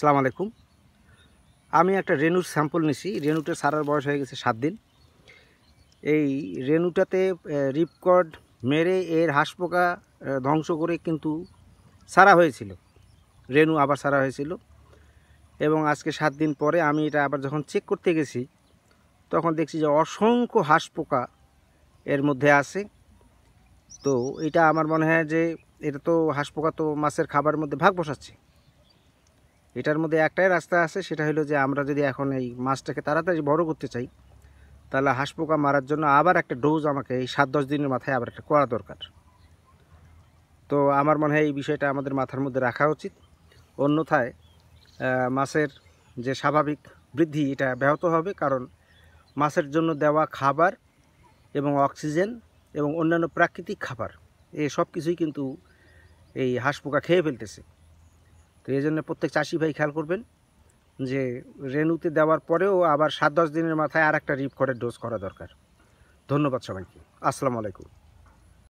সালাম আলাইকুম আমি একটা রেনুর স্যাম্পল নিছি রেনুটা সারার বয়স হয়ে গেছে সাত দিন এই রেনুটাতে রিপকর্ড মেরে এর হাঁসপোকা ধ্বংস করে কিন্তু সারা হয়েছিল রেনু আবার সারা হয়েছিল এবং আজকে সাত দিন পরে আমি এটা আবার যখন চেক করতে গেছি তখন দেখছি যে অসংখ্য হাঁসপোকা এর মধ্যে আছে তো এটা আমার মনে হয় যে এটা তো হাঁসপোকা তো মাছের খাবারের মধ্যে ভাগ বসাচ্ছে এটার মধ্যে একটাই রাস্তা আছে সেটা হলো যে আমরা যদি এখন এই মাছটাকে তাড়াতাড়ি বড় করতে চাই তাহলে হাঁসপোকা মারার জন্য আবার একটা ডোজ আমাকে এই সাত দশ দিনের মাথায় আবার একটা করা দরকার তো আমার মনে হয় এই বিষয়টা আমাদের মাথার মধ্যে রাখা উচিত অন্যথায় মাছের যে স্বাভাবিক বৃদ্ধি এটা ব্যাহত হবে কারণ মাছের জন্য দেওয়া খাবার এবং অক্সিজেন এবং অন্যান্য প্রাকৃতিক খাবার এ সব কিছুই কিন্তু এই হাঁস পোকা খেয়ে ফেলতেছে তো এই জন্য প্রত্যেক চাষি ভাই খেয়াল করবেন যে রেনুতে দেওয়ার পরেও আবার সাত দশ দিনের মাথায় আর একটা করে ডোজ করা দরকার ধন্যবাদ সবাইকে আসসালামু আলাইকুম